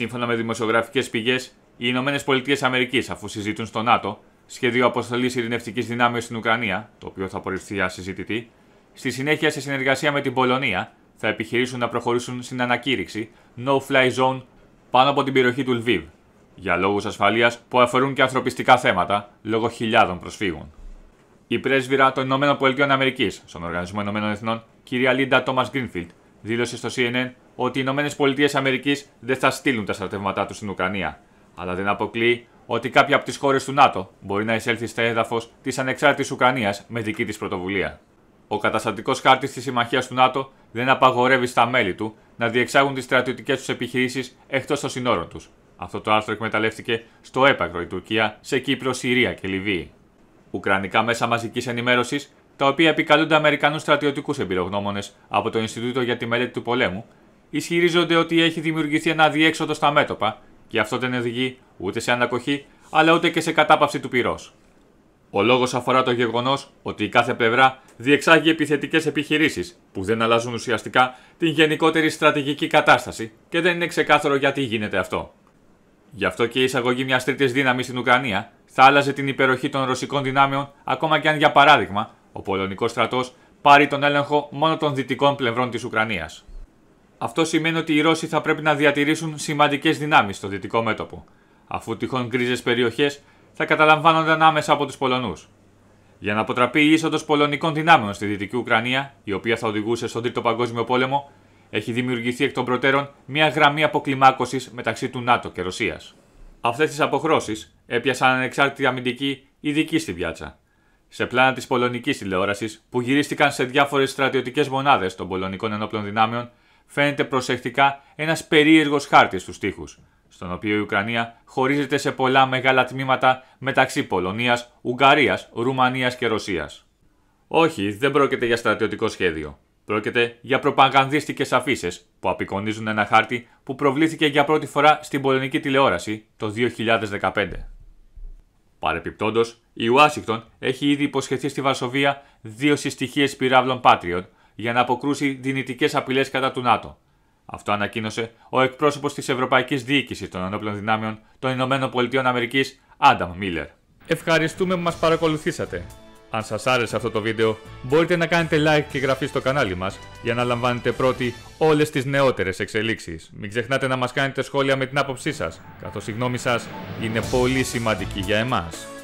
Σύμφωνα με δημοσιογραφικές πηγές, οι ΗΠΑ αφού συζητούν στο ΝΑΤΟ σχέδιο αποστολής ειρηνευτικής δυνάμεων στην Ουκρανία, το οποίο θα απορριφθεί ασυζητητή, στη συνέχεια σε συνεργασία με την Πολωνία θα επιχειρήσουν να προχωρήσουν στην ανακήρυξη No-Fly Zone πάνω από την περιοχή του Λβίβ, για λόγους ασφαλείας που αφορούν και ανθρωπιστικά θέματα λόγω χιλιάδων προσφύγων. Η πρέσβυρα των ΗΠΑ στον Οργανισμό ΕΕ, κυρία Λίντα Τόμα Γκρίνφιλτ, δήλωσε στο CNN ότι οι ΗΠΑ δεν θα στείλουν τα στρατεύματά τους στην Ουκρανία. Αλλά δεν αποκλείει ότι κάποια από τις χώρες του ΝΑΤΟ μπορεί να εισέλθει στα έδαφος της ανεξάρτητης Ουκρανίας με δική της πρωτοβουλία. Ο καταστατικός χάρτης της Συμμαχίας του ΝΑΤΟ δεν απαγορεύει στα μέλη του να διεξάγουν τις στρατιωτικές τους επιχειρήσεις εκτός των συνόρων τους. Αυτό το άρθρο εκμεταλλεύτηκε στο έπακρο η Τουρκία σε Κύπρο, Συρία και Λιβύη. Ουκρανικά μέσα μαζικής ενημέρωσης, τα οποία επικαλούνται Αμερικανούς στρατιωτικούς εμπειρογνώμονες από το Ινστιτούτο για τη Μελέτη του Πολέμου, ισχυρίζονται ότι έχει δημιουργηθεί ένα διέξοδο στα μέτωπα και αυτό δεν οδηγεί ούτε σε ανακοχή αλλά ούτε και σε κατάπαυση του πυρός. Ο λόγος αφορά το γεγονός ότι η κάθε πλευρά διεξάγει επιθετικές επιχειρήσεις που δεν αλλάζουν ουσιαστικά την γενικότερη στρατηγική κατάσταση και δεν είναι ξεκάθαρο γιατί γίνεται αυτό. Γι' αυτό και η εισαγωγή μιας τρίτης δύναμης στην Ουκρανία θα άλλαζε την υπεροχή των ρωσικών δυνάμεων, ακόμα και αν για παράδειγμα ο πολωνικός στρατός πάρει τον έλεγχο μόνο των δυτικών πλευρών της Ουκρανίας. Αυτό σημαίνει ότι οι Ρώσοι θα πρέπει να διατηρήσουν σημαντικές δυνάμεις στο δυτικό μέτωπο, αφού τυχόν γκρίζες περιοχές θα καταλαμβάνονταν άμεσα από τους Πολωνούς. Για να αποτραπεί η είσοδος πολωνικών δυνάμεων στη δυτική Ουκρανία, η οποία θα οδηγούσε στον Τρίτο Παγκόσμιο Πόλεμο, έχει δημιουργηθεί εκ των προτέρων μια γραμμή αποκλιμάκωσης μεταξύ του ΝΑΤΟ και Ρωσίας. Αυτές τις αποχρώσεις έπιασαν ανεξάρτητη αμυντική ειδική στην πιάτσα. Σε πλάνα της πολωνικής τηλεόρασης που γυρίστηκαν σε διάφορες στρατιωτικές μονάδες των πολωνικών ενόπλων δυνάμεων φαίνεται προσεκτικά ένας περίεργος χάρτης στους τοίχους, στον οποίο η Ουκρανία χωρίζεται σε πολλά μεγάλα τμήματα μεταξύ Πολωνίας, Ουγγαρίας, Ρουμανίας και Ρωσίας. Όχι, δεν πρόκειται για στρατιωτικό σχέδιο. Πρόκειται για προπαγανδίστικες αφήσεις που απεικονίζουν ένα χάρτη που προβλήθηκε για πρώτη φορά στην πολωνική τηλεόραση το 2015. Παρεπιπτόντως, η Ουάσιγκτον έχει ήδη υποσχεθεί στη Βαρσοβία δύο συστοιχίες πυράβλων Patriot για να αποκρούσει δυνητικές απειλές κατά του ΝΑΤΟ. Αυτό ανακοίνωσε ο εκπρόσωπος της Ευρωπαϊκής Διοίκησης των Ενόπλων Δυνάμεων των Ηνωμένων Πολιτειών Αμερικής, Άνταμ Μίλλερ. Ευχαριστούμε που μας παρακολουθήσατε. Αν σας άρεσε αυτό το βίντεο, μπορείτε να κάνετε like και εγγραφή στο κανάλι μας για να λαμβάνετε πρώτοι όλες τις νεότερες εξελίξεις. Μην ξεχνάτε να μας κάνετε σχόλια με την άποψή σας, καθώς η γνώμη σας είναι πολύ σημαντική για εμάς.